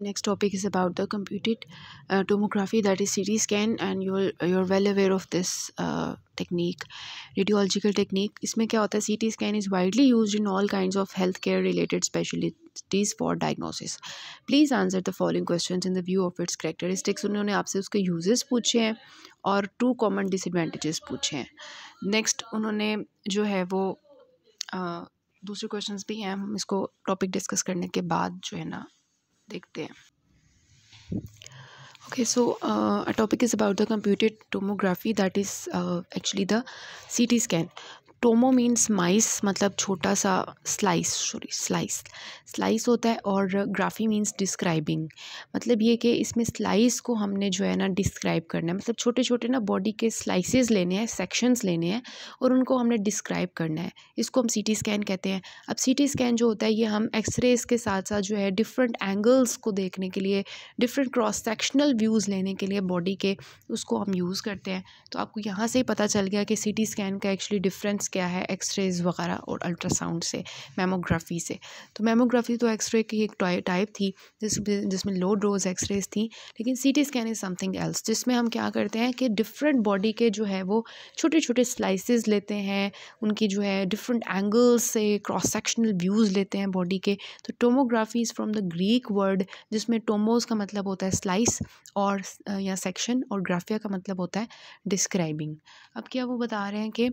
next topic is about the computed uh, tomography that is ct scan and you you're well aware of this uh, technique radiological technique isme kya hota hai ct scan is widely used in all kinds of healthcare related specialties for diagnosis please answer the following questions in the view of its characteristics unhone aapse uske uses puche hain aur two common disadvantages puche hain next unhone jo hai wo uh, दूसरे questions भी हैं हम इसको topic discuss करने के बाद जो है ना देखते हैं okay so uh topic is about the computed tomography that is actually the CT scan tomo means माइस मतलब छोटा सा स्लाइस सॉरी स्लाइस स्लाइस होता है और ग्राफी मीन्स डिस्क्राइबिंग मतलब ये कि इसमें स्लाइस को हमने जो है ना डिस्क्राइब करना है मतलब छोटे छोटे ना बॉडी के स्लाइसेस लेने हैं सेक्शंस लेने हैं और उनको हमने डिस्क्राइब करना है इसको हम सी टी स्कैन कहते हैं अब सी टी स्कैन जो होता है ये हम एक्सरेज के साथ साथ जो है डिफरेंट एंगल्स को देखने के लिए डिफरेंट क्रॉस सेक्शनल व्यूज़ लेने के लिए बॉडी के उसको हम यूज़ करते हैं तो आपको यहाँ से ही पता चल गया कि सी टी स्कैन का एक्चुअली डिफरेंस क्या है एक्सरेज वगैरह और अल्ट्रासाउंड से मेमोग्राफी से तो मेमोग्राफी तो एक्सरे की एक टाइप थी जिस जिसमें लो डोज एक्सरेज थी लेकिन C T scan is something else जिसमें हम क्या करते हैं कि डिफरेंट बॉडी के जो है वो छोटे छोटे स्लाइसिस लेते हैं उनकी जो है डिफरेंट एंगल्स से क्रॉस सेक्शनल व्यूज़ लेते हैं बॉडी के तो tomography is from the Greek word जिसमें टोमोज का मतलब होता है स्लाइस और या सेक्शन और ग्राफिया का मतलब होता है डिस्क्राइबिंग अब क्या वो बता रहे हैं कि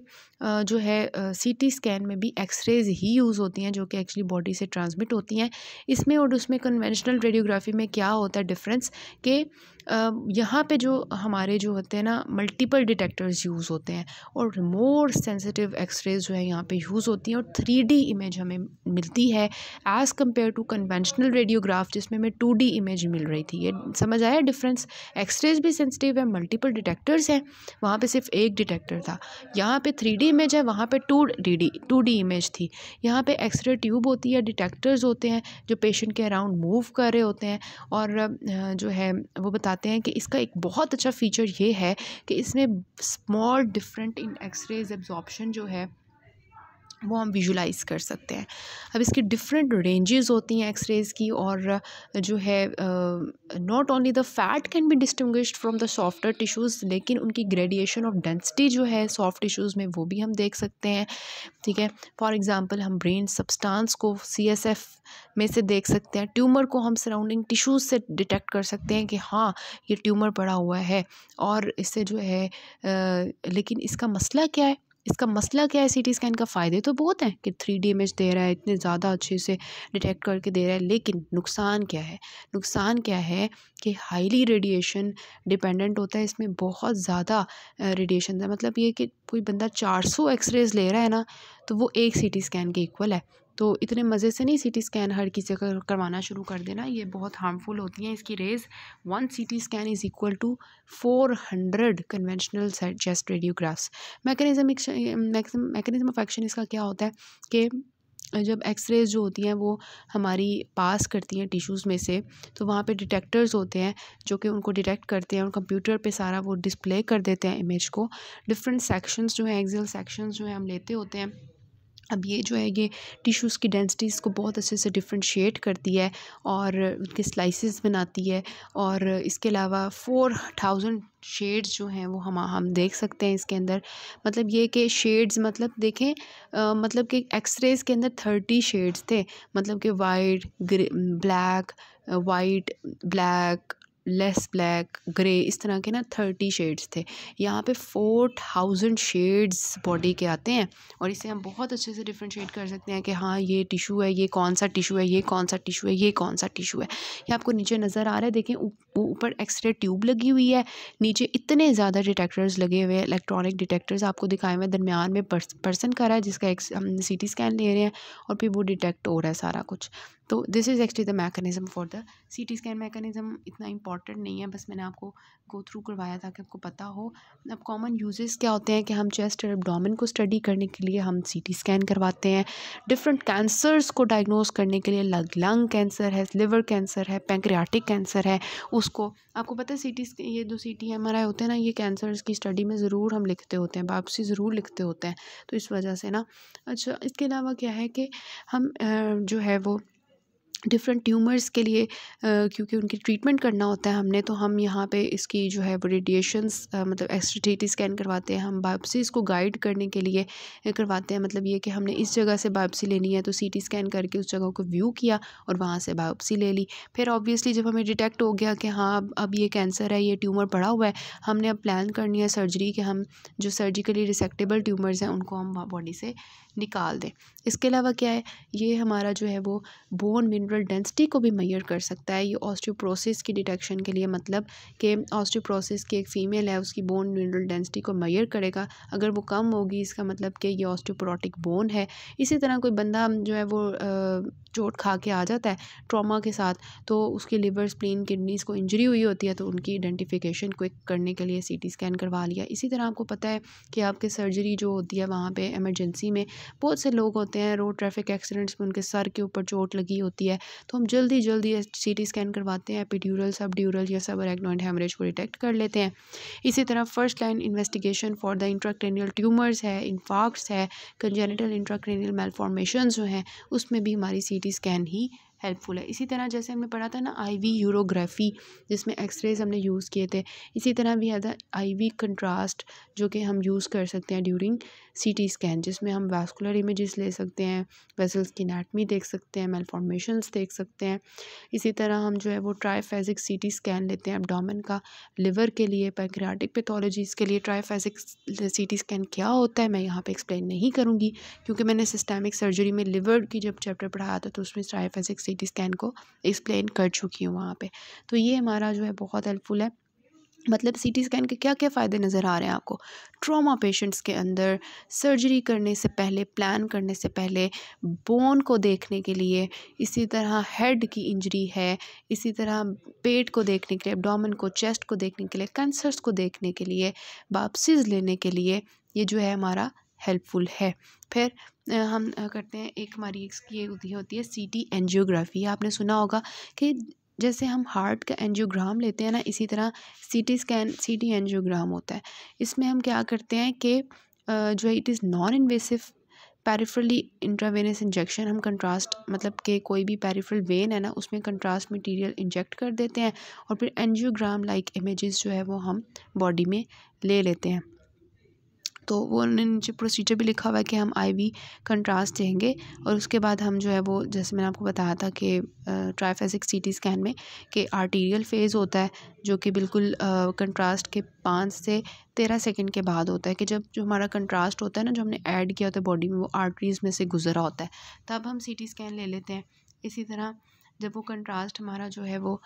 जो है सीटी स्कैन में भी एक्सरेज ही यूज़ होती हैं जो कि एक्चुअली बॉडी से ट्रांसमिट होती हैं इसमें और उसमें कन्वेंशनल रेडियोग्राफी में क्या होता है डिफरेंस के यहाँ पे जो हमारे जो होते हैं ना मल्टीपल डिटेक्टर्स यूज़ होते हैं और मोर सेंसिटिव एक्सरेज जो है यहाँ पे यूज़ होती हैं और थ्री डी इमेज हमें मिलती है as compare to conventional radiograph जिसमें हमें टू डी इमेज मिल रही थी ये समझ आया डिफरेंस एक्सरेज भी सेंसिटिव है मल्टीपल डिटेक्टर्स हैं वहाँ पर सिर्फ एक डिटेक्टर था यहाँ पर थ्री डी इमेज है वहाँ पर two D two D image थी यहाँ पर एक्सरे ट्यूब होती है डिटेक्टर्स होते हैं जो पेशेंट के अराउंड मूव कर रहे होते हैं और जो है वो बताते बताते हैं कि इसका एक बहुत अच्छा फ़ीचर ये है कि इसमें small different in X rays absorption जो है वो हम विजुलाइज़ कर सकते हैं अब इसकी डिफरेंट रेंजेस होती हैं एक्सरेज़ की और जो है not only the fat can be distinguish from the softer tissues लेकिन उनकी ग्रेडिएशन ऑफ डेंसिटी जो है सॉफ्ट टिश्यूज़ में वो भी हम देख सकते हैं ठीक है फॉर एग्जांपल हम ब्रेन सब्सटेंस को सी में से देख सकते हैं ट्यूमर को हम सराउंडिंग टिश्यूज़ से डिटेक्ट कर सकते हैं कि हाँ ये ट्यूमर पड़ा हुआ है और इससे जो है आ, लेकिन इसका मसला क्या है इसका मसला क्या है सी स्कैन का फ़ायदे तो बहुत हैं कि थ्री डी इमेज दे रहा है इतने ज़्यादा अच्छे से डिटेक्ट करके दे रहा है लेकिन नुकसान क्या है नुकसान क्या है कि हाईली रेडिएशन डिपेंडेंट होता है इसमें बहुत ज़्यादा रेडिएशन मतलब ये कि कोई बंदा चार सौ एक्सरेज ले रहा है ना तो वो एक सी टी स्कैन के इक्वल है तो इतने मज़े से नहीं सी टी स्कैन हर किसी का करवाना शुरू कर देना ये बहुत हार्मफुल होती हैं इसकी rays one C T scan is equal to four hundred conventional chest radiographs mechanism mechanism of action इसका क्या होता है कि जब एक्सरेज जो होती हैं वो हमारी पास करती हैं टिश्यूज़ में से तो वहाँ पे डिटेक्टर्स होते हैं जो कि उनको डिटेक्ट करते हैं और कंप्यूटर पे सारा वो डिस्प्ले कर देते हैं इमेज को डिफरेंट सेक्शंस जो हैं एक्सल सेक्शंस जो हैं हम लेते होते हैं अब ये जो है ये टिश्यूज़ की डेंसिटीज़ को बहुत अच्छे से डिफ्रेंशिएट करती है और उनके स्लाइसिस बनाती है और इसके अलावा फ़ोर थाउजेंड शेड्स जो हैं वो हम हम देख सकते हैं इसके अंदर मतलब ये कि शेड्स मतलब देखें आ, मतलब कि एक्सरेज़ के अंदर थर्टी शेड्स थे मतलब कि white grey black white black less black grey इस तरह के ना थर्टी शेड्स थे यहाँ पे फोर थाउजेंड शेड्स बॉडी के आते हैं और इसे हम बहुत अच्छे से डिफ्रेंशिएट कर सकते हैं कि हाँ ये टिशू है ये कौन सा टिशू है ये कौन सा टिशू है ये कौन सा टिशू है ये आपको नीचे नज़र आ रहा है देखें ऊपर एक्सरे ट्यूब लगी हुई है नीचे इतने ज़्यादा डिटेक्टर्स लगे हुए हैं इलेक्ट्रॉनिक डिटेक्टर्स आपको दिखाए हुए हैं दरमियान में पर्सन कर रहा है जिसका एक हम सी स्कैन ले रहे हैं और फिर वो डिटेक्ट हो रहा है सारा कुछ तो this is actually the mechanism for the C T scan mechanism इतना इंपॉर्टेंट नहीं है बस मैंने आपको गो थ्रू करवाया ताकि आपको पता हो अब कॉमन यूजेस क्या होते हैं कि हम चेस्ट और एबडोमेन को स्टडी करने के लिए हम सी टी स्कैन करवाते हैं डिफरेंट कैंसर्स को डायग्नोज करने के लिए लग लंग कैंसर है लिवर कैंसर है पेंक्रियाटिक कैंसर है उसको आपको पता है सी टी ये जो C T M R I होते हैं ना ये कैंसर्स की स्टडी में ज़रूर हम लिखते होते हैं वापसी ज़रूर लिखते होते हैं तो इस वजह से ना अच्छा इसके अलावा क्या है कि हम जो है वो डिफ़रेंट ट्यूमर्स के लिए क्योंकि उनकी ट्रीटमेंट करना होता है हमने तो हम यहाँ पे इसकी जो है वो रेडिएशंस मतलब एक्सट्रीटी स्कैन करवाते हैं हम बायोप्सी इसको गाइड करने के लिए करवाते हैं मतलब ये कि हमने इस जगह से बायोप्सी लेनी है तो सी टी स्कैन करके उस जगह को व्यू किया और वहाँ से बायोप्सी ले ली फिर ऑब्वियसली जब हमें डिटेक्ट हो गया कि हाँ अब ये कैंसर है ये ट्यूमर बढ़ा हुआ है हमने अब प्लान करनी है सर्जरी कि हम जो सर्जिकली रिसेक्टेबल ट्यूमर्स हैं उनको हम बॉडी से निकाल दें इसके अलावा क्या है ये हमारा जो है वो बोन मिनरल डेंसिटी को भी मैयर कर सकता है ये ऑस्टियोप्रोसेस की डिटेक्शन के लिए मतलब कि ऑस्टियोप्रोसेस की एक फ़ीमेल है उसकी बोन मिनरल डेंसिटी को मैयर करेगा अगर वो कम होगी इसका मतलब कि ये ऑस्टियोप्रोटिक बोन है इसी तरह कोई बंदा जो है वो चोट खा के आ जाता है ट्रामा के साथ तो उसके लिवर स्प्लीन किडनीज़ को इंजरी हुई होती है तो उनकी आइडेंटिफिकेशन क्विक करने के लिए सी स्कैन करवा लिया इसी तरह आपको पता है कि आपके सर्जरी जो होती है वहाँ पर एमरजेंसी में बहुत से लोग होते हैं रोड ट्रैफिक एक्सीडेंट्स में उनके सर के ऊपर चोट लगी होती है तो हम जल्दी जल्दी सी टी स्कैन करवाते हैं एपिड्यूरल सब ड्यूरल या सब एरेग्नॉइड हेमरेज को डिटेक्ट कर लेते हैं इसी तरह first line investigation for the intracranial tumours है इन्फाक्ट्स है कंजेनिटल इंट्राक्रेनियल मेलफॉर्मेशन जो हैं उसमें भी हमारी सी टी स्कैन ही हेल्पफुल है इसी तरह जैसे हमने पढ़ा था ना आईवी यूरोग्राफी जिसमें एक्सरेज हमने यूज़ किए थे इसी तरह भी है आई आईवी कंट्रास्ट जो कि हम यूज़ कर सकते हैं ड्यूरिंग सी टी स्कैन जिसमें हम वास्कुलर इमेजेस ले सकते हैं वेसल्स की नाटमी देख सकते हैं मेलफॉर्मेशंस देख सकते हैं इसी तरह हम जो है वो ट्राईफेजिक सी टी स्कैन लेते हैं एबडामन का लिवर के लिए पैक्रियाटिक पैथोलॉजीज़ के लिए ट्राईफेजिक सी टी स्कैन क्या होता है मैं यहाँ पर एक्सप्लेन नहीं करूँगी क्योंकि मैंने सिस्टेमिक सर्जरी में लिवर की जब चैप्टर पढ़ाया था तो उसमें ट्राईफेजिक सी टी स्कैन को एक्सप्लेन कर चुकी हूँ वहाँ पर तो ये हमारा जो है बहुत हेल्पफुल है मतलब सीटी स्कैन के क्या क्या फ़ायदे नज़र आ रहे हैं आपको ट्रॉमा पेशेंट्स के अंदर सर्जरी करने से पहले प्लान करने से पहले बोन को देखने के लिए इसी तरह हेड की इंजरी है इसी तरह पेट को देखने के लिए एब्डोमेन को चेस्ट को देखने के लिए कैंसर्स को देखने के लिए वापसीज लेने के लिए ये जो है हमारा हेल्पफुल है फिर हम करते हैं एक हमारी इसकी होती है सी टी एनजियोग्राफी आपने सुना होगा कि जैसे हम हार्ट का एंजियोग्राम लेते हैं ना इसी तरह सीटी स्कैन सीटी एंजियोग्राम होता है इसमें हम क्या करते हैं कि जो है it is non invasive peripherally intravenous injection हम कंट्रास्ट मतलब के कोई भी पैरिफ्रल वेन है ना उसमें कंट्रास्ट मटेरियल इंजेक्ट कर देते हैं और फिर एंजियोग्राम लाइक इमेजेस जो है वो हम बॉडी में ले लेते हैं तो वो उन्होंने नीचे प्रोसीजर भी लिखा हुआ है कि हम आईवी कंट्रास्ट देंगे और उसके बाद हम जो है वो जैसे मैंने आपको बताया था कि ट्राइफेसिक सीटी स्कैन में कि आर्टीरियल फेज़ होता है जो कि बिल्कुल कंट्रास्ट के पाँच से तेरह सेकंड के बाद होता है कि जब जो हमारा कंट्रास्ट होता है ना जो हमने ऐड किया होता है बॉडी में वो आर्टरीज़ में से गुजरा होता है तब हम सी स्कैन ले लेते हैं इसी तरह जब वो कंट्रास्ट हमारा जो है वो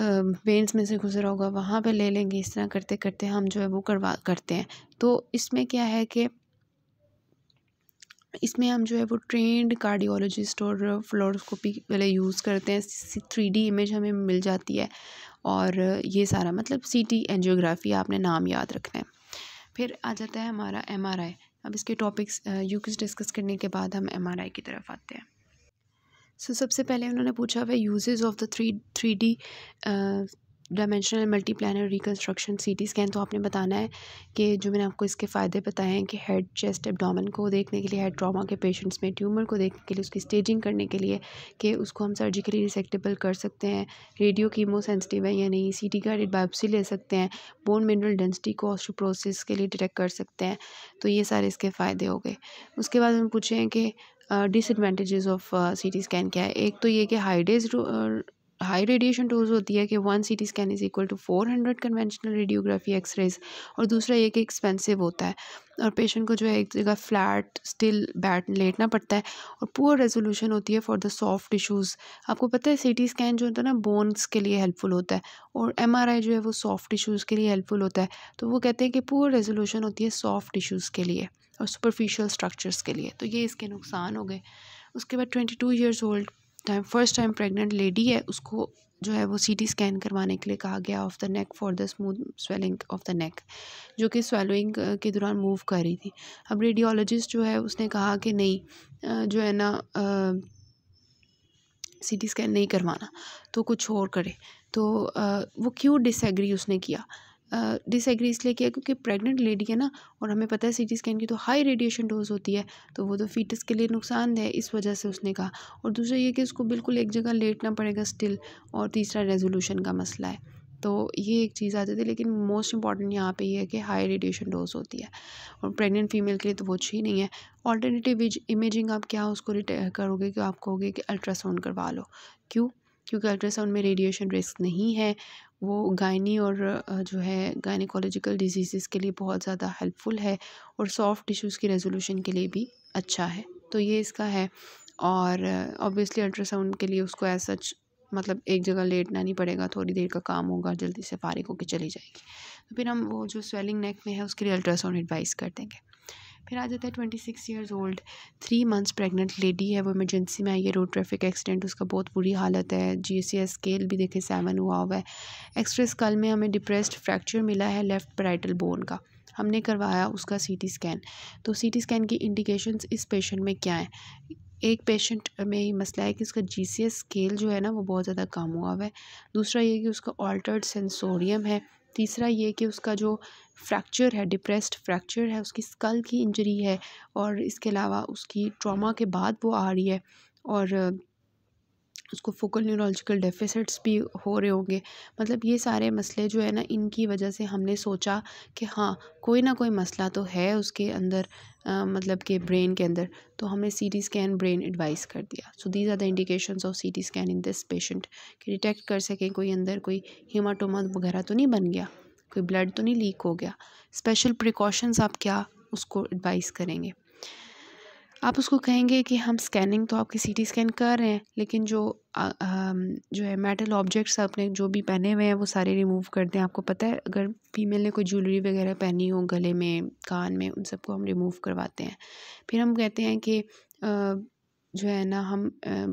वेंस में से गुज़रा होगा वहाँ पे ले लेंगे इस तरह करते करते हम जो है वो करवा करते हैं तो इसमें क्या है कि इसमें हम जो है वो ट्रेंड कार्डियोलॉजिस्ट और फ्लोरोस्कोपी वाले यूज़ करते हैं थ्री डी इमेज हमें मिल जाती है और ये सारा मतलब सीटी एंजियोग्राफी एनजियोग्राफी आपने नाम याद रखना है फिर आ जाता है हमारा एम आर आई अब इसके टॉपिक्स यू किस डिस्कस करने के बाद हम एम आर आई की तरफ आते हैं सो so, सबसे पहले उन्होंने पूछा हुआ usages of the three three D dimensional multi planar reconstruction C T scan तो आपने बताना है कि जो मैंने आपको इसके फ़ायदे बताए हैं कि हेड चेस्ट एबडामन को देखने के लिए हेड ट्रामा के पेशेंट्स में ट्यूमर को देखने के लिए उसकी स्टेजिंग करने के लिए कि उसको हम सर्जिकली रिसेक्टेबल कर सकते हैं रेडियो कीमो सेंसिटिव है या नहीं सी टी गाइडेड बायोप्सी ले सकते हैं बोन मिनरल डेंसिटी को ऑस्ट्रोप्रोसिस के लिए डिटेक्ट कर सकते हैं तो ये सारे इसके फ़ायदे हो गए उसके बाद हम पूछे हैं कि disadvantages of C T scan क्या है एक तो ये कि high dose high radiation dose होती है कि one C T scan is equal to four hundred conventional radiography X rays और दूसरा ये कि एक्सपेंसिव होता है और पेशेंट को जो है एक जगह फ्लैट स्टिल बैठ लेटना पड़ता है और पुअर रेजोल्यूशन होती है फॉर द सॉफ्ट टिश्यूज़ आपको पता है सी टी स्कैन जो होता है ना बोन्स के लिए हेल्पफुल होता है और एम आर आई जो है वो सॉफ्ट टिश्यूज़ के लिए हेल्पफुल होता है तो वो कहते हैं कि पुअर रेजोल्यूशन होती है सॉफ्ट टिश्यूज़ के लिए और सुपरफिशियल स्ट्रक्चर्स के लिए तो ये इसके नुकसान हो गए उसके बाद twenty two years old time first time pregnant lady है उसको जो है वो सी टी स्कैन करवाने के लिए कहा गया of the neck for the smooth swelling of the neck जो कि स्वेलोइंग के दौरान मूव कर रही थी अब रेडियोलॉजिस्ट जो है उसने कहा कि नहीं जो है ना सी टी स्कैन नहीं करवाना तो कुछ और करे तो वो क्यों डिसएग्री उसने किया डिसएग्री इसलिए किया क्योंकि प्रेग्नेंट लेडी है ना और हमें पता है सीटी स्कैन की तो हाई रेडिएशन डोज होती है तो वो तो फीटस के लिए नुकसानदेह इस वजह से उसने कहा और दूसरा ये कि उसको बिल्कुल एक जगह लेटना पड़ेगा स्टिल और तीसरा रेजोल्यूशन का मसला है तो ये एक चीज़ आती थी लेकिन मोस्ट इंपॉर्टेंट यहाँ पे ये है कि हाई रेडिएशन डोज होती है और प्रेग्नेंट फीमेल के लिए तो वो अच्छी नहीं है ऑल्टरनेटिव इमेजिंग आप क्या उसको करोगे कि आप कहोगे कि अल्ट्रासाउंड करवा लो क्यों क्योंकि अल्ट्रासाउंड में रेडिएशन रिस्क नहीं है वो गायनी और जो है गायनिकोलॉजिकल डिजीज़ के लिए बहुत ज़्यादा हेल्पफुल है और सॉफ्ट टिश्यूज़ की रेजोल्यूशन के लिए भी अच्छा है तो ये इसका है और ऑब्वियसली अल्ट्रासाउंड के लिए उसको एज सच मतलब एक जगह लेटना नहीं पड़ेगा थोड़ी देर का काम होगा जल्दी से फारिग होकर चली जाएगी तो फिर हम वो जो स्वेलिंग नेक में है उसके लिए अल्ट्रासाउंड एडवाइस कर देंगे फिर आ जाता है twenty six years old three months pregnant lady है वो इमरजेंसी में आई है रोड ट्रैफिक एक्सीडेंट उसका बहुत बुरी हालत है जी सी एस स्केल भी देखे सेवन हुआ हुआ है एक्सप्रेस कल में हमें डिप्रेस्ड फ्रैक्चर मिला है लेफ़्ट पैराइटल बोन का हमने करवाया उसका सीटी स्कैन तो सीटी स्कैन की इंडिकेशंस इस पेशेंट में क्या है एक पेशेंट में ये मसला है कि उसका जी स्केल जो है ना वो बहुत ज़्यादा कम हुआ हुआ है दूसरा ये कि उसका ऑल्टर्ड सेंसोरियम है तीसरा ये कि उसका जो फ्रैक्चर है डिप्रेस्ड फ्रैक्चर है उसकी स्कल की इंजरी है और इसके अलावा उसकी ट्रॉमा के बाद वो आ रही है और उसको फोकल न्यूरोलॉजिकल डेफिसिट्स भी हो रहे होंगे मतलब ये सारे मसले जो है ना इनकी वजह से हमने सोचा कि हाँ कोई ना कोई मसला तो है उसके अंदर आ, मतलब के ब्रेन के अंदर तो हमने C T scan brain advice कर दिया so these are the indication of C T scan in this patient कि डिटेक्ट कर सकें कोई अंदर कोई हिमाटोमा वगैरह तो नहीं बन गया कोई ब्लड तो नहीं लीक हो गया स्पेशल प्रिकॉशंस आप क्या उसको एडवाइस करेंगे आप उसको कहेंगे कि हम स्कैनिंग तो आपकी सीटी स्कैन कर रहे हैं लेकिन जो आ, आ, जो है मेटल ऑब्जेक्ट्स आपने जो भी पहने हुए हैं वो सारे रिमूव कर दें आपको पता है अगर फीमेल ने कोई ज्वेलरी वगैरह पहनी हो गले में कान में उन सबको हम रिमूव करवाते हैं फिर हम कहते हैं कि आ, जो है ना हम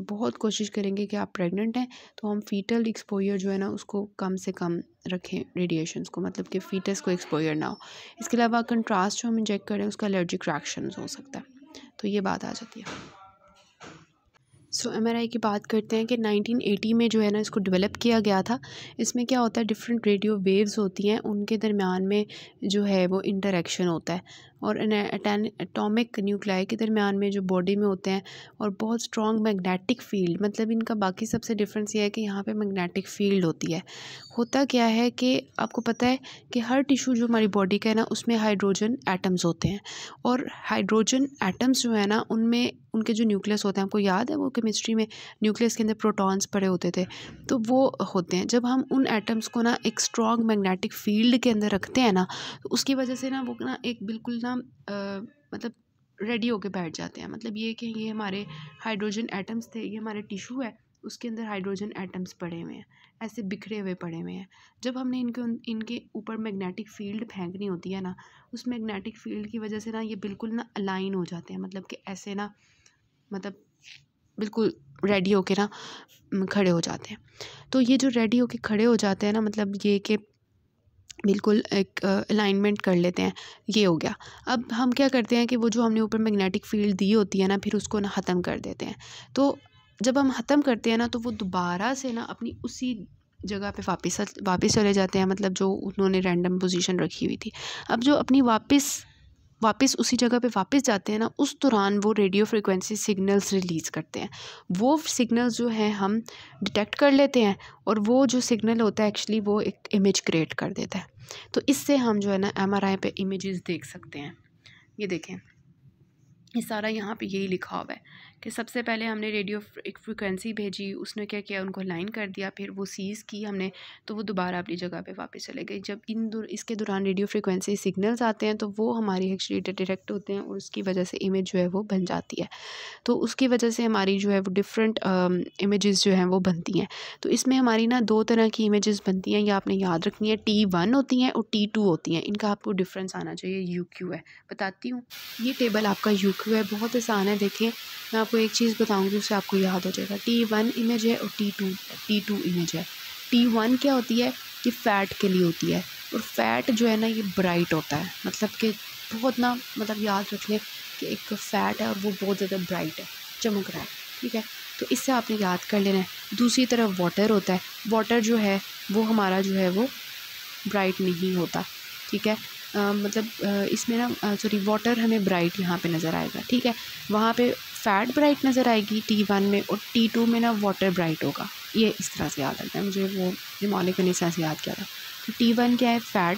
बहुत कोशिश करेंगे कि आप प्रेग्नेंट हैं तो हम फीटल एक्सपोजर जो है ना उसको कम से कम रखें रेडिएशन को मतलब कि फीटस को एक्सपोजर ना हो इसके अलावा कंट्रास्ट जो हम इंजेक्ट करें उसका एलर्जिक रिएक्शन हो सकता है तो ये बात आ जाती है सो एम आर आई की बात करते हैं कि 1980 में जो है ना इसको डेवलप किया गया था इसमें क्या होता है डिफरेंट रेडियो वेव्स होती हैं उनके दरमियान में जो है वो इंटरेक्शन होता है और एटॉमिक न्यूक्लियाई के दरमियान में जो बॉडी में होते हैं और बहुत स्ट्रॉन्ग मैग्नेटिक फील्ड मतलब इनका बाकी सबसे डिफरेंस ये है कि यहाँ पे मैग्नेटिक फील्ड होती है होता क्या है कि आपको पता है कि हर टिशू जो हमारी बॉडी का है ना उसमें हाइड्रोजन एटम्स होते हैं और हाइड्रोजन एटम्स जो है ना उनमें उनके जो न्यूक्लियस होते हैं आपको याद है वो केमिस्ट्री में न्यूक्लियस के अंदर प्रोटॉन्स पड़े होते थे तो वो होते हैं जब हम उन एटम्स को ना एक स्ट्रॉन्ग मैग्नेटिक फील्ड के अंदर रखते हैं ना तो उसकी वजह से ना वो ना एक बिल्कुल ना ना आ, मतलब रेडी होके बैठ जाते हैं मतलब ये कि ये हमारे हाइड्रोजन एटम्स थे ये हमारे टिशू है उसके अंदर हाइड्रोजन एटम्स पड़े हुए हैं ऐसे बिखरे हुए पड़े हुए हैं जब हमने इनके इनके ऊपर मैग्नेटिक फील्ड फेंकनी होती है ना उस मैग्नेटिक फील्ड की वजह से ना ये बिल्कुल ना अलाइन हो जाते हैं मतलब कि ऐसे ना मतलब बिल्कुल रेडी होके ना खड़े हो जाते हैं तो ये जो रेडी होके खड़े हो जाते हैं ना मतलब ये कि बिल्कुल एक अलाइनमेंट कर लेते हैं ये हो गया अब हम क्या करते हैं कि वो जो हमने ऊपर मैग्नेटिक फ़ील्ड दी होती है ना फिर उसको ना ख़त्म कर देते हैं तो जब हम ख़त्म करते हैं ना तो वो दोबारा से ना अपनी उसी जगह पे वापस वापस चले जाते हैं मतलब जो उन्होंने रैंडम पोजीशन रखी हुई थी अब जो अपनी वापस वापस उसी जगह पे वापस जाते हैं ना उस दौरान वो रेडियो फ्रिक्वेंसी सिग्नल्स रिलीज़ करते हैं वो सिग्नल्स जो हैं हम डिटेक्ट कर लेते हैं और वो जो सिग्नल होता है एक्चुअली वो एक इमेज क्रिएट कर देता है तो इससे हम जो है ना एम आर आई पे इमेजेस देख सकते हैं ये देखें ये सारा यहाँ पे यही लिखा हुआ है कि सबसे पहले हमने रेडियो एक फ्रिक्वेंसी भेजी उसने क्या किया उनको लाइन कर दिया फिर वो सीज़ की हमने तो वो दोबारा अपनी जगह पे वापस चले गए जब इन दुर, इसके दौरान रेडियो फ्रिक्वेंसी सिग्नल्स आते हैं तो वो हमारी एक्चुअली डिटेक्ट होते हैं और उसकी वजह से इमेज जो है वो बन जाती है तो उसकी वजह से हमारी जो है वो डिफरेंट इमेज़ जो हैं वो बनती हैं तो इसमें हमारी ना दो तरह की इमेज़ बनती हैं या आपने याद रखनी है टी वन होती हैं और टी टू होती हैं इनका आपको डिफ़्रेंस आना चाहिए यू क्यू है बताती हूँ ये टेबल आपका यू क्यू है बहुत आसान है देखिए मैं आप आपको एक चीज़ बताऊंगी उससे आपको याद हो जाएगा टी वन इमेज है और T two T two image है टी वन क्या होती है कि फ़ैट के लिए होती है और फ़ैट जो है ना ये ब्राइट होता है मतलब कि बहुत ना मतलब याद रख लें कि एक फ़ैट है और वो बहुत ज़्यादा ब्राइट है चमक रहा है ठीक है तो इससे आपने याद कर लेना है दूसरी तरफ वाटर होता है वाटर जो है वो हमारा जो है वो ब्राइट नहीं होता ठीक है आ, मतलब इसमें ना सॉरी वाटर हमें ब्राइट यहाँ पे नज़र आएगा ठीक है वहाँ पे फैट ब्राइट नज़र आएगी टी वन में और टी टू में ना वाटर ब्राइट होगा ये इस तरह से याद रखना है मुझे वो ने इस तरह से याद किया था तो टी वन क्या है फैट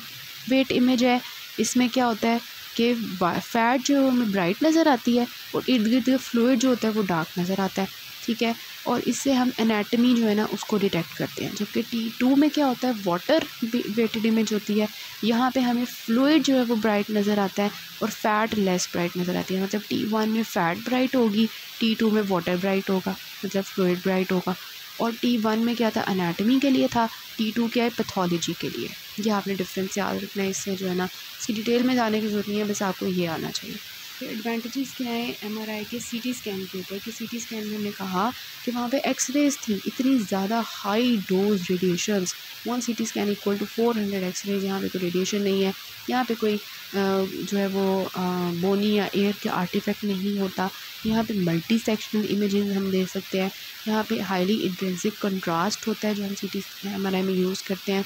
वेट इमेज है इसमें क्या होता है कि फैट जो है हमें ब्राइट नज़र आती है और इर्द गिर्द फ्लूड जो होता है वो डार्क नज़र आता है ठीक है और इससे हम एनाटमी जो है ना उसको डिटेक्ट करते हैं जबकि टी टू में क्या होता है वाटर वेटेड इमेज होती है यहाँ पे हमें फ्लूड जो है वो ब्राइट नज़र आता है और फैट लेस ब्राइट नज़र आती है मतलब टी वन में फ़ैट ब्राइट होगी टी टू में वाटर ब्राइट होगा मतलब फ्लूड ब्राइट होगा और टी वन में क्या था अनाटमी के लिए था टी टू क्या है पैथोलॉजी के लिए यह आपने डिफरेंस याद रखना है इससे जो है ना इसकी डिटेल में जाने की ज़रूरत नहीं है बस आपको ये आना चाहिए तो एडवांटेजेस क्या है एमआरआई के सीटी स्कैन के ऊपर कि सीटी स्कैन में हमने कहा कि वहाँ पे एक्सरेज थी इतनी ज़्यादा high dose radiations one CT scan equal to four hundred X rays यहाँ पे कोई तो रेडिएशन नहीं है यहाँ पे कोई जो है वो बोनी या एयर के आर्टिफैक्ट नहीं होता यहाँ पे मल्टी सेक्शनल इमेजेस हम दे सकते हैं यहाँ पे हाईली इंटेंसिव कंट्रास्ट होता है जो हम टी एम में यूज़ करते हैं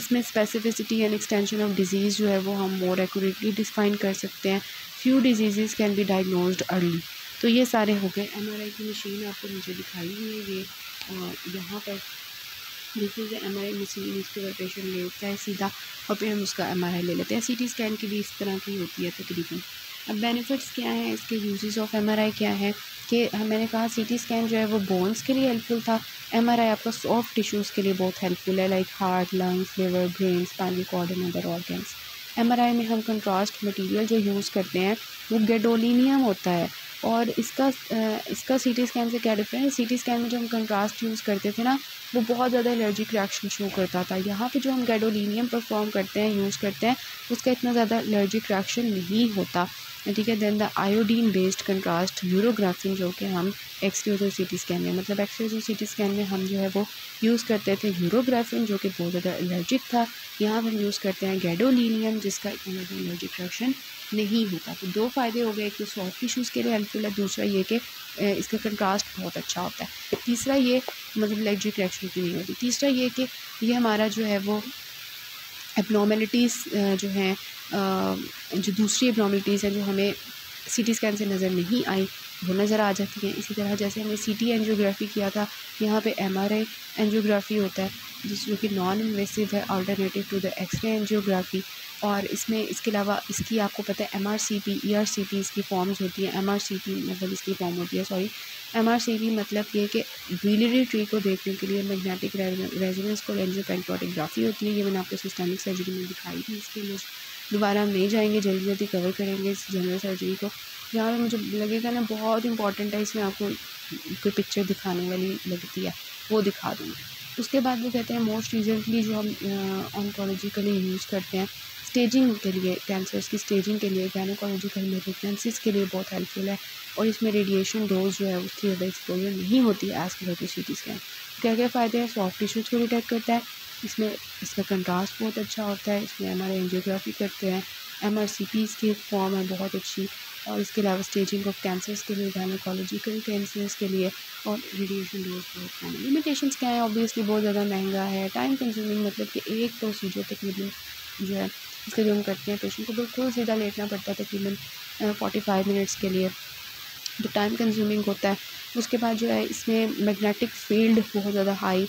इसमें specificity and extension of disease जो है वो हम मोर एक्यूरेटली डिफाइन कर सकते हैं few diseases can be diagnose early तो ये सारे हो गए एम की मशीन आपको मुझे दिखाई हुई है ये यहाँ पर देखिए कि एम आई मशीन इसके अगर पेशेंट ले लेता है सीधा और फिर हम उसका एम ले लेते हैं सी टी स्कैन की भी इस तरह की होती है तकरीबन अब बेनिफिट्स क्या हैं इसके यूजेस ऑफ एम क्या है कि मैंने कहा सी टी स्कैन जो है वो बोन्स के लिए हेल्पफुल था एम आपका सॉफ्ट टिश्यूज़ के लिए बहुत हेल्पफुल है like heart lungs liver brain spinal cord and other organs M में हम कंट्रास्ट मटेरियल जो यूज़ करते हैं वो गेडोलिनियम होता है और इसका इसका सी टी स्कैन से क्या डिफरेंस है सी टी स्कैन में जो हम कंट्रास्ट यूज़ करते थे ना वो बहुत ज़्यादा एलर्जिक रिएक्शन शो करता था यहाँ पे जो हम गैडोलिनियम परफॉर्म करते हैं यूज़ करते हैं उसका इतना ज़्यादा एलर्जिक रिएक्शन नहीं होता ठीक है then the iodine based contrast Urografin जो कि हम एक्सरे और सी टी स्कैन में मतलब एक्सरे और सी टी स्कैन में हम जो है वो यूज़ करते थे यूरोग्राफिन जो कि बहुत ज़्यादा एलर्जिक था यहाँ पर हम यूज़ करते हैं गैडोलिनियम जिसका इतना ज़्यादा एलर्जिक रिएक्शन नहीं होता तो दो फ़ायदे हो गए कि सॉफ्ट टिशूज़ के लिए हेल्पफुल है दूसरा ये कि इसका कंट्रास्ट बहुत अच्छा होता है तीसरा ये मतलब एलर्जी रिएक्शन की नहीं होती तीसरा ये कि ये हमारा जो है वो एबनॉर्मेलिटीज़ जो हैं जो दूसरी एबनॉर्मेलिटीज़ हैं जो हमें सी टी स्कैन से नज़र नहीं आई वो नज़र आ जाती हैं इसी तरह जैसे हमने सी टी एनजियोग्राफी किया था यहाँ पे एम आर आई एनजियोग्राफी होता है जिस जो कि नॉन इन्वेसिव है alternative to the X ray angiography और इसमें इसके अलावा इसकी आपको पता है M R C P E R C P इसकी फॉर्म्स मतलब होती है एम आर सी पी मतलब इसकी फॉर्म होती है sorry M R C P मतलब ये कि बिलियरी ट्री को देखने के लिए मैग्नेटिक रेजोनेंस को लेंजो पेंटोटोग्राफी होती है ये मैंने आपको सिस्टमिक सर्जरी में दिखाई थी इसके लिए दोबारा हम नहीं जाएंगे जल्दी जल्दी कवर करेंगे इस जनरल सर्जरी को यहाँ पर मुझे लगेगा ना बहुत इंपॉर्टेंट है इसमें आपको कोई पिक्चर दिखाने वाली लगती है वो दिखा दूँगी उसके बाद वो कहते हैं मोस्ट रिसेंटली जो हम ऑनकोलॉजिकली यूज़ करते हैं स्टेजिंग के लिए कैंसर्स की स्टेजिंग के लिए गायनोकोलॉजिकल मेलिग्नेंसीज के लिए बहुत हेल्पफुल है और इसमें रेडिएशन डोज जो है उसकी ज़्यादा एक्सपोजर नहीं होती है as compare to C T scan क्या क्या फ़ायदे हैं सॉफ्ट टिश्यूज को डिटेक्ट करता है इसमें इसका कंट्रास्ट बहुत अच्छा होता है इसमें हमारे एनजियोग्राफी करते हैं एम आर सी पीज़ की फॉर्म है बहुत अच्छी और इसके अलावा स्टेजिंग ऑफ कैंसर्स के लिए गैनोकोलॉजिकल कैंसर्स के लिए और रेडिएशन डोज बहुत कम है लिमिटेशन क्या है ऑब्वियसली बहुत ज़्यादा महंगा है टाइम कंज्यूमिंग मतलब कि एक प्रोसीजर तकरीबन मतलब जो है इसके लिए हम करते हैं पेशेंट को बिल्कुल सीधा लेटना पड़ता है तकरीबन फोर्टी फाइव मिनट्स के लिए तो टाइम कंज्यूमिंग होता है उसके बाद जो है इसमें मैग्नेटिक फील्ड बहुत ज़्यादा हाई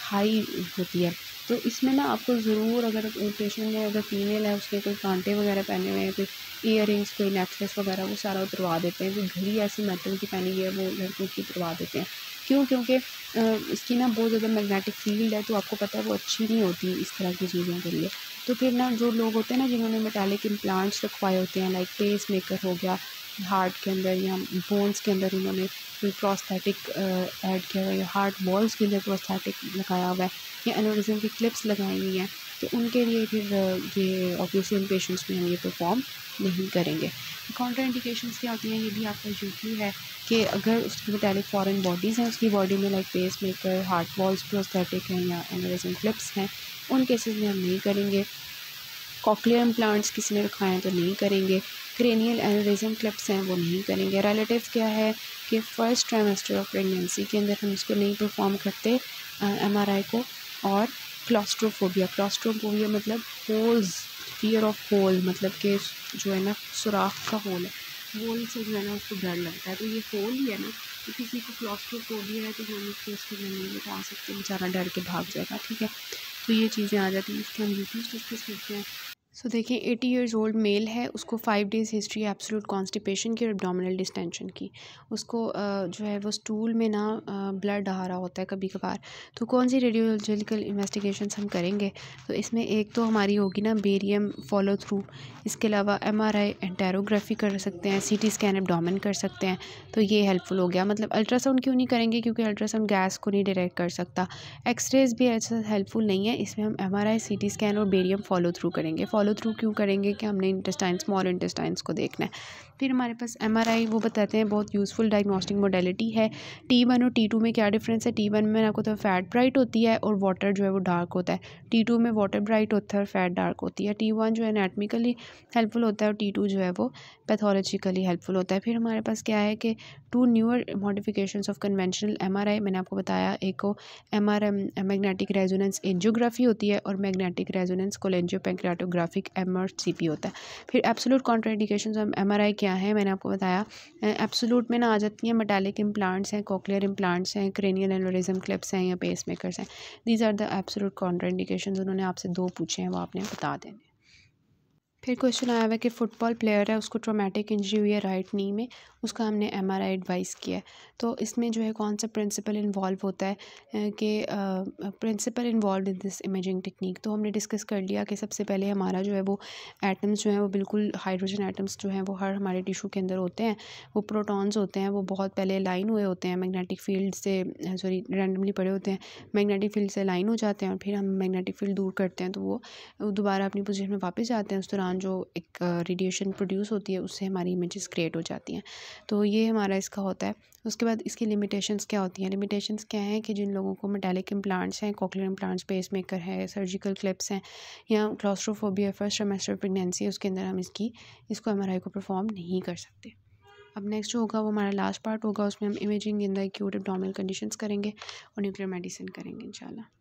हाई होती है तो इसमें ना आपको ज़रूर अगर पेशेंट ने अगर फीमेल है उसके कोई कांटे वगैरह पहने हुए हैं कोई ईयर रिंग्स कोई नेकलेस वगैरह वो सारा उतरवा देते हैं जो घड़ी ऐसी मेटल की पहनी हुई है वो लड़कों की उतरवा देते हैं क्यों क्योंकि इसकी ना बहुत ज़्यादा मैग्नेटिक फील्ड है तो आपको पता है वो अच्छी नहीं होती इस तरह की चीज़ों के लिए तो फिर ना जो लोग होते हैं ना जिन्होंने मेटालिक इम्प्लांट्स रखवाए होते हैं लाइक पेस मेकर हो गया हार्ट के अंदर या बोन्स के अंदर उन्होंने कोई प्रोस्थेटिक ऐड किया हुआ है या हार्ट बॉल्स के अंदर प्रोस्थेटिक लगाया हुआ है या एनोरिज्म की क्लिप्स लगाई हुई हैं तो उनके लिए फिर ये ऑपरेशन पेशेंट्स में हम ये परफॉर्म नहीं करेंगे इंडिकेशंस क्या होती हैं ये भी आपका यूजली है कि अगर उसके मुतालिक फ़ॉरन बॉडीज़ हैं उसकी बॉडी में like pacemaker heart valves prosthetic हैं या एनरिजन क्लिप्स हैं उन केसेस में हम नहीं करेंगे कॉकलियर प्लांट्स किसी ने रखाए हैं तो नहीं करेंगे क्रेनियल एनरिज्म क्लिप्स हैं वो नहीं करेंगे रिलेटिव क्या है कि फ़र्स्ट ट्राइमेस्टर ऑफ प्रेगनेंसी के अंदर हम उसको नहीं परफॉर्म करते एम आर आई को और क्लास्ट्रोफोबिया क्लास्ट्रोफोबिया मतलब होल्स फियर ऑफ होल मतलब कि जो है ना सुराख का होल है होल से जो है ना उसको डर लगता है तो ये होल ही है ना तो किसी को क्लास्ट्रोफोबिया है तो हम उसको उसको नहीं बता सकते बेचारा डर के भाग जाएगा ठीक है तो ये चीज़ें आ जाती हैं इसके हम यूट्यूब डिस्कस करते हैं सो so, देखिए एटी ईयर्स ओल्ड मेल है उसको five days history absolute constipation की और एबडामिनल डिस्टेंशन की उसको जो है वो स्टूल में ना ब्लड आ रहा होता है कभी कभार तो कौन सी रेडियोलॉजिकल इन्वेस्टिगेशन हम करेंगे तो इसमें एक तो हमारी होगी ना बेरियम फॉलो थ्रू इसके अलावा एम आर आई एंटेरोग्राफी कर सकते हैं सी टी स्कैन एबडामिन कर सकते हैं तो ये हेल्पफुल हो गया मतलब अल्ट्रासाउंड क्यों नहीं करेंगे क्योंकि अल्ट्रासाउंड गैस को नहीं डिटेक्ट कर सकता एक्सरेज भी ऐसा हेल्पफुल नहीं है इसमें हम M R I C T scan और बेरियम फॉलो थ्रू करेंगे फॉलो थ्रू क्यों करेंगे कि हमने इंटेस्टाइन स्मॉल इंटेस्टाइंस को देखना है फिर हमारे पास एम वो बताते हैं बहुत यूज़फुल डायग्नोस्टिक मोडेलिटी है टी वन और टी टू में क्या डिफरेंस है टी वन में आपको तो फैट ब्राइट होती है और वाटर जो है वो डार्क होता है टी टू में वाटर ब्राइट होता है और फैट डार्क होती है टी वन जो है एनाटमिकली हेल्पफुल होता है और टी टू जो है वो पैथोलॉजिकली हेल्पफुल होता है फिर हमारे पास क्या है कि two newer modification of conventional M मैंने आपको बताया एक को M R magnetic resonance angiography होती है और magnetic resonance cholangiopancreatographic M होता है फिर absolute contraindication M R I क्या क्या है मैंने आपको बताया एब्सोलूट में ना आ जाती हैं मेटालिक इम्प्लांट्स हैं कोकलियर इम्प्लांट्स हैं क्रेनियल एनोरिज्म क्लिप्स हैं या पेस मेकर्स हैं these are the absolute contraindication उन्होंने आपसे दो पूछे हैं वो आपने बता देने फिर क्वेश्चन आया हुआ है कि फ़ुटबॉल प्लेयर है उसको ट्रोमेटिक इंजरी हुई है राइट नी में उसका हमने एम आर आई एडवाइस किया तो इसमें जो है कौन सा प्रिंसिपल इन्वॉल्व होता है कि principle involve in this imaging technique तो हमने डिस्कस कर लिया कि सबसे पहले हमारा जो है वो एटम्स जो हैं वो बिल्कुल हाइड्रोजन एटम्स जो हैं वो हर हमारे टिशू के अंदर होते हैं वो प्रोटॉन्स होते हैं वो बहुत पहले लाइन हुए होते हैं मैग्नेटिक फील्ड से सॉरी रैंडमली पड़े होते हैं मैग्नेटिक फील्ड से लाइन हो जाते हैं और फिर हम मैग्नेटिक फील्ड दूर करते हैं तो वो दोबारा अपनी पोजिशन में वापस जाते हैं उस दौरान जो एक रेडिएशन प्रोड्यूस होती है उससे हमारी इमेजेस क्रिएट हो जाती हैं तो ये हमारा इसका होता है उसके बाद इसकी लिमिटेशंस क्या होती हैं लिमिटेशंस क्या हैं कि जिन लोगों को मेटेलिक इम्प्लांट्स हैं कॉकलियर इम्प्लांट्स पेस मेकर है सर्जिकल क्लिप्स हैं या क्लॉस्ट्रोफोबिया फर्स्ट सेमेस्टर प्रेगनेंसी उसके अंदर हम इसकी इसको एम को परफॉर्म नहीं कर सकते अब नेक्स्ट जो होगा वो हमारा लास्ट पार्ट होगा उसमें हम imaging in the acute abdominal conditions करेंगे और न्यूक्लियर मेडिसिन करेंगे इंशाल्लाह